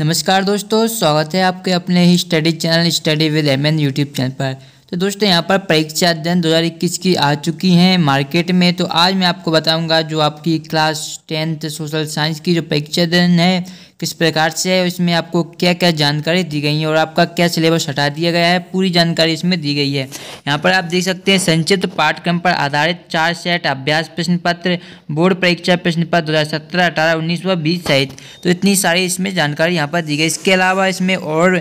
नमस्कार दोस्तों स्वागत है आपके अपने ही study channel study with M N YouTube channel पर तो दोस्तों यहाँ पर परीक्षा अध्ययन 2021 की आ चुकी हैं मार्केट में तो आज मैं आपको बताऊंगा जो आपकी क्लास टेंथ सोशल साइंस की जो परीक्षा अध्ययन है किस प्रकार से है इसमें आपको क्या क्या जानकारी दी गई है और आपका क्या सिलेबस हटा दिया गया है पूरी जानकारी इसमें दी गई है यहाँ पर आप देख सकते हैं संचित पाठ्यक्रम पर आधारित चार सेट अभ्यास प्रश्न पत्र बोर्ड परीक्षा प्रश्न पत्र दो हज़ार सत्रह अठारह उन्नीस व बीस सहित तो इतनी सारी इसमें जानकारी यहाँ पर दी गई इसके अलावा इसमें और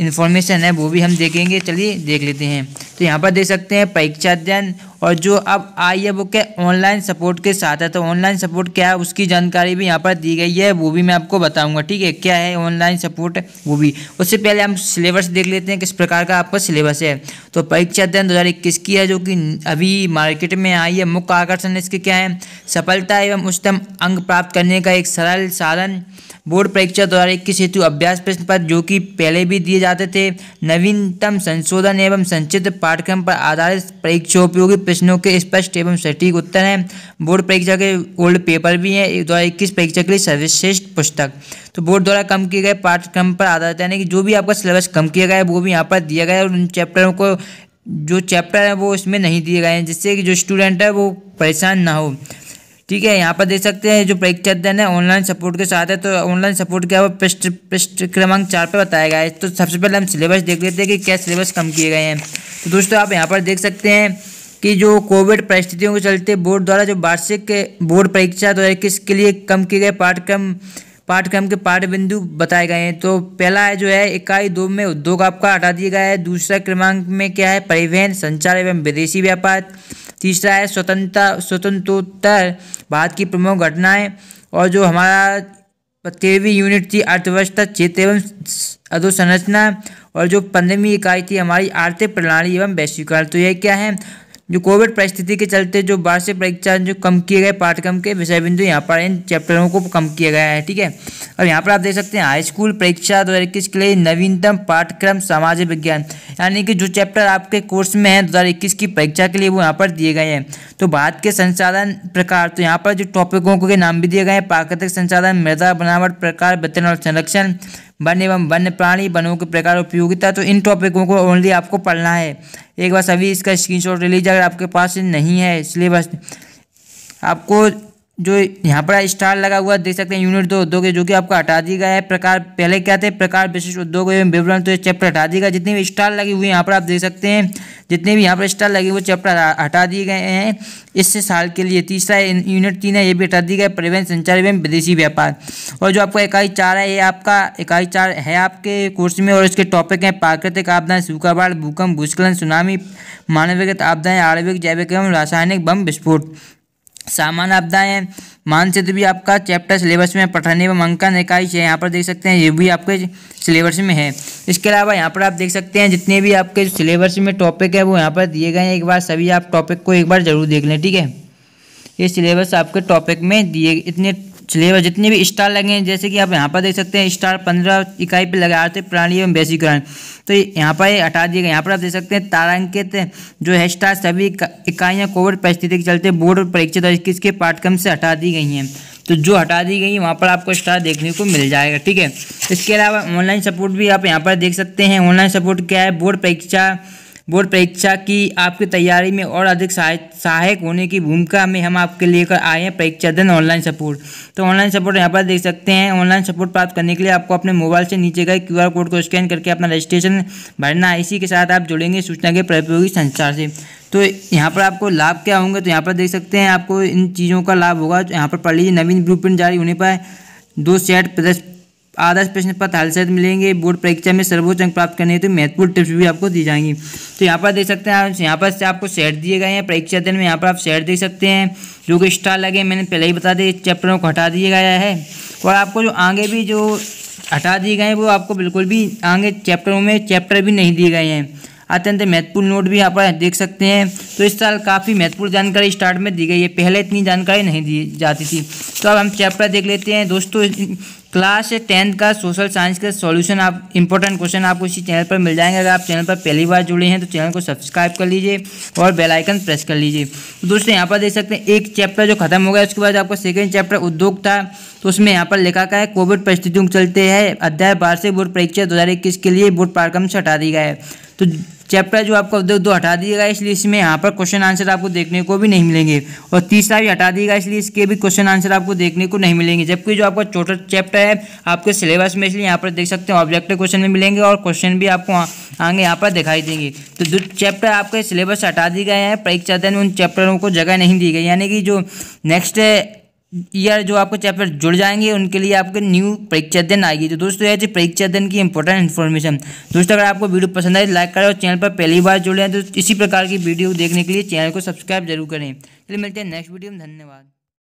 इन्फॉर्मेशन है वो भी हम देखेंगे चलिए देख लेते हैं तो यहाँ पर देख सकते हैं परीक्षा अध्ययन और जो अब आई है वो क्या ऑनलाइन सपोर्ट के साथ है तो ऑनलाइन सपोर्ट क्या है उसकी जानकारी भी यहाँ पर दी गई है वो भी मैं आपको बताऊंगा ठीक है क्या है ऑनलाइन सपोर्ट वो भी उससे पहले हम सिलेबस देख लेते हैं किस प्रकार का आपका सिलेबस है तो परीक्षा अध्ययन दो की है जो कि अभी मार्केट में आई है मुख्य आकर्षण इसके क्या है सफलता एवं उच्चतम अंक प्राप्त करने का एक सरल साधन बोर्ड परीक्षा दो हज़ार इक्कीस हेतु अभ्यास प्रश्न पत्र जो कि पहले भी दिए जाते थे नवीनतम संशोधन एवं संचित पाठ पाठ्यक्रम पर आधारित परीक्षोपयोगी प्रश्नों के स्पष्ट एवं सटीक उत्तर हैं बोर्ड परीक्षा के ओल्ड पेपर भी हैं दो हज़ार इक्कीस परीक्षा के लिए सर्वश्रेष्ठ पुस्तक तो बोर्ड द्वारा कम किए गए पाठ्यक्रम पर आधारित यानी कि जो भी आपका सिलेबस कम किया गया है वो भी यहाँ पर दिया गया है और उन चैप्टरों को जो चैप्टर है वो इसमें नहीं दिए गए हैं जिससे कि जो स्टूडेंट है वो परेशान ना हो ठीक है यहाँ पर देख सकते हैं जो परीक्षा अध्ययन है ऑनलाइन सपोर्ट के साथ है तो ऑनलाइन सपोर्ट क्या है वो पृष्ठ पृष्ठ क्रमांक चार पर बताया गया है तो सबसे पहले हम सिलेबस देख लेते हैं कि क्या सिलेबस कम किए गए हैं तो दोस्तों आप यहाँ पर देख सकते हैं कि जो कोविड परिस्थितियों के चलते बोर्ड द्वारा जो वार्षिक बोर्ड परीक्षा दो के लिए कम किए गए पाठ्यक्रम पाठ्यक्रम के पाठ बिंदु बताए गए हैं तो पहला है जो है इकाई दो में उद्योग आपका हटा दिया गया है दूसरा क्रमांक में क्या है परिवहन संचार एवं विदेशी व्यापार तीसरा है स्वतंत्रता स्वतंत्रोत्तर भारत की प्रमुख घटनाएं और जो हमारा तेरहवीं यूनिट थी अर्थव्यवस्था क्षेत्र एवं अधोसंरचना और जो पंद्रहवीं इकाई थी हमारी आर्थिक प्रणाली एवं वैश्वीकरण तो यह क्या है जो कोविड परिस्थिति के चलते जो वार्षिक परीक्षा जो कम किए गए पाठ्यक्रम के विषय बिंदु यहाँ पर इन चैप्टरों को कम किया गया है ठीक है और यहाँ पर आप देख सकते हैं हाई स्कूल परीक्षा दो के लिए नवीनतम पाठ्यक्रम सामाजिक विज्ञान यानी कि जो चैप्टर आपके कोर्स में है दो की परीक्षा के लिए वो यहाँ पर दिए गए हैं तो भारत के संसाधन प्रकार तो यहाँ पर जो टॉपिकों के नाम भी दिए गए हैं प्राकृतिक संसाधन मृदा बनावट प्रकार वेतन और संरक्षण वन एवं वन्य प्राणी वनों के प्रकार उपयोगिता तो इन टॉपिकों को ओनली आपको पढ़ना है एक बार सभी इसका स्क्रीनशॉट रिलीज अगर आपके पास नहीं है सिलेबस आपको जो यहाँ पर स्टार लगा हुआ देख सकते हैं यूनिट दो उद्योग जो कि आपका हटा दी गया है प्रकार पहले क्या थे प्रकार विशिष्ट उद्योग एवं विवरण तो ये चैप्टर हटा दिया गया जितने भी स्टार लगे हुए यहाँ पर आप देख सकते हैं जितने भी यहाँ पर स्टार लगे हुए चैप्टर हटा दिए गए हैं इस साल के लिए तीसरा यूनिट तीन है ये भी हटा दिया गया परिवहन संचार एवं विदेशी व्यापार और जो आपका इकाई चार है ये आपका इकाई चार है आपके कोर्स में और इसके टॉपिक हैं प्राकृतिक आपदाएं सूखा बाढ़ भूकंप भूस्खलन सुनामी मानविक आपदाएं आर्विक जैविक एवं रासायनिक बम विस्फोट सामान्य आपदाएं मानचित्र भी आपका चैप्टर सिलेबस में पठनीय एवं अंकन इकाई है यहाँ पर देख सकते हैं ये भी आपके सिलेबस में है इसके अलावा यहाँ पर आप देख सकते हैं जितने भी आपके सिलेबस में टॉपिक है वो यहाँ पर दिए गए हैं एक बार सभी आप टॉपिक को एक बार जरूर देख लें ठीक है ये सिलेबस आपके टॉपिक में दिए इतने सिलेबस जितने भी स्टार लगे हैं जैसे कि आप यहाँ पर देख सकते हैं स्टार पंद्रह इकाई पर लगा रहे थे प्राणी एवं वैश्वीकरण तो यहाँ पर हटा गए यहाँ पर आप देख सकते हैं तारांकित जो है स्टार सभी इकाइयाँ कोविड परिस्थिति के चलते बोर्ड परीक्षा दो किसके के पाठ्यक्रम से हटा दी गई हैं तो जो हटा दी गई वहाँ पर आपको स्टार देखने को मिल जाएगा ठीक है इसके अलावा ऑनलाइन सपोर्ट भी आप यहाँ पर देख सकते हैं ऑनलाइन सपोर्ट क्या है बोर्ड परीक्षा बोर्ड परीक्षा की आपकी तैयारी में और अधिक सहायक होने की भूमिका में हम आपके लेकर आए हैं परीक्षा धन ऑनलाइन सपोर्ट तो ऑनलाइन सपोर्ट यहाँ पर देख सकते हैं ऑनलाइन सपोर्ट प्राप्त करने के लिए आपको अपने मोबाइल से नीचे गए क्यूआर कोड को स्कैन करके अपना रजिस्ट्रेशन भरना है इसी के साथ आप जुड़ेंगे सूचना के प्रयोगी संचार से तो यहाँ पर आपको लाभ क्या होंगे तो यहाँ पर देख सकते हैं आपको इन चीज़ों का लाभ होगा यहाँ पर पढ़ लीजिए नवीन ब्लू जारी होने पर दो सेट प्रदर्श आदर्श प्रश्न पत्र हाल से मिलेंगे बोर्ड परीक्षा में सर्वोच्च अंक प्राप्त करने हेतु तो महत्वपूर्ण टिप्स भी आपको दी जाएंगी तो यहाँ पर देख सकते हैं आप यहाँ पर से आपको सेट दिए गए हैं परीक्षा दिन में यहाँ पर आप सेट देख सकते हैं जो कि स्टार लगे मैंने पहले ही बता दिया चैप्टरों को हटा दिया गया है और आपको जो आगे भी जो हटा दिए गए हैं वो आपको बिल्कुल भी आगे चैप्टरों में चैप्टर भी नहीं दिए गए हैं अत्यंत महत्वपूर्ण नोट भी यहाँ पर देख सकते हैं तो इस साल काफ़ी महत्वपूर्ण जानकारी स्टार्ट में दी गई है पहले इतनी जानकारी नहीं दी जाती थी तो अब हम चैप्टर देख लेते हैं दोस्तों क्लास टेंथ का सोशल साइंस का सॉल्यूशन आप इंपॉर्टेंट क्वेश्चन आपको इसी चैनल पर मिल जाएंगे अगर आप चैनल पर पहली बार जुड़े हैं तो चैनल को सब्सक्राइब कर लीजिए और बेल आइकन प्रेस कर लीजिए तो दोस्तों यहाँ पर देख सकते हैं एक चैप्टर जो खत्म हो गया उसके बाद आपका सेकेंड चैप्टर उद्योग था तो उसमें यहाँ पर लिखा गया है कोविड परिस्थितियों के चलते है अध्याय वार्षिक बोर्ड परीक्षा दो के लिए बोर्ड पाठ्यक्रम से हटा दी गया है तो चैप्टर जो आपको दो दो हटा दिएगा इसलिए इसमें यहाँ पर क्वेश्चन आंसर आपको देखने को भी नहीं मिलेंगे और तीसरा भी हटा दिएगा इसलिए इसके भी क्वेश्चन आंसर आपको देखने को नहीं मिलेंगे जबकि जो आपका छोटा चैप्टर है आपके सिलेबस में इसलिए यहाँ पर देख सकते हैं ऑब्जेक्टिव क्वेश्चन में मिलेंगे और क्वेश्चन भी आपको आगे यहाँ पर दिखाई देंगे तो जो चैप्टर आपके सिलेबस हटा दिए गए हैं परीक्षा देने उन चैप्टरों को जगह नहीं दी गई यानी कि जो नेक्स्ट ईयर जो आपको चैप्टर जुड़ जाएंगे उनके लिए आपके न्यू परीक्षा दिन आएगी तो दोस्तों यह परीक्षा दिन की इंपॉर्टेंट इन्फॉर्मेशन दोस्तों अगर आपको वीडियो पसंद आए लाइक करें और चैनल पर पहली बार जुड़े हैं तो इसी प्रकार की वीडियो देखने के लिए चैनल को सब्सक्राइब जरूर करें चलिए मिलते हैं नेक्स्ट वीडियो में धन्यवाद